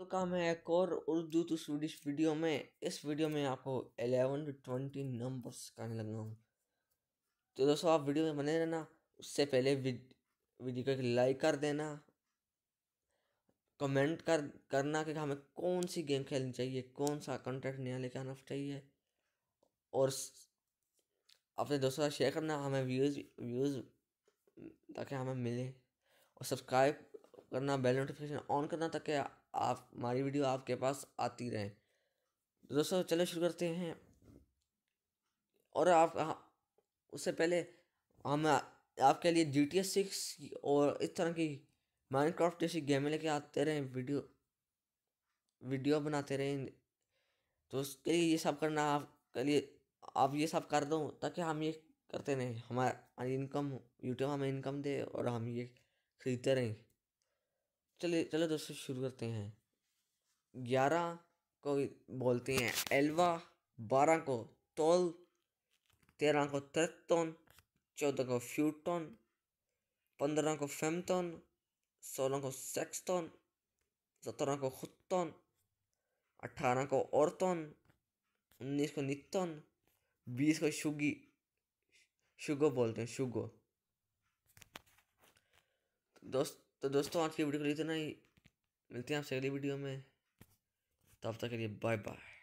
welcome है एक और उर्दू टू स्वीडिश वीडियो में इस वीडियो में आपको एलेवन टू ट्वेंटी नंबर सिखाने लगना हूँ तो दोस्तों आप वीडियो में बने रहना उससे पहले वीडियो को एक लाइक कर देना कमेंट कर करना कि हमें कौन सी गेम खेलनी चाहिए कौन सा कंटेंट नया लेके आना चाहिए और अपने दोस्तों का शेयर करना हमें व्यूज़ व्यूज़ ताकि हमें मिले और सब्सक्राइब करना बेल नोटिफिकेशन ऑन करना ताकि आप हमारी वीडियो आपके पास आती रहें तो दोस्तों चलो शुरू करते हैं और आप हाँ, उससे पहले हम आपके लिए जी टी एस सिक्स और इस तरह की माइनक्राफ्ट जैसी गेमें लेके आते रहें वीडियो वीडियो बनाते रहें तो उसके लिए ये सब करना आपके लिए आप ये सब कर दो ताकि हम ये करते रहें हमारा इनकम यूट्यूब हमें इनकम दे और हम ये खरीदते रहें चले चलो दोस्तों शुरू करते हैं ग्यारह को बोलते हैं एल्वा बारह को तोल तेरह को तेतोन चौदह को फ्यूटोन पंद्रह को फेमतोन सोलह को सेक्सटोन सत्रह को खुतोन अठारह को औरतोन उन्नीस को नितोन बीस को शुगी शुगो बोलते हैं शुगो तो दोस्त तो दोस्तों आज की वीडियो के लिए इतना ही मिलते हैं आपसे अगली वीडियो में तब तक के लिए बाय बाय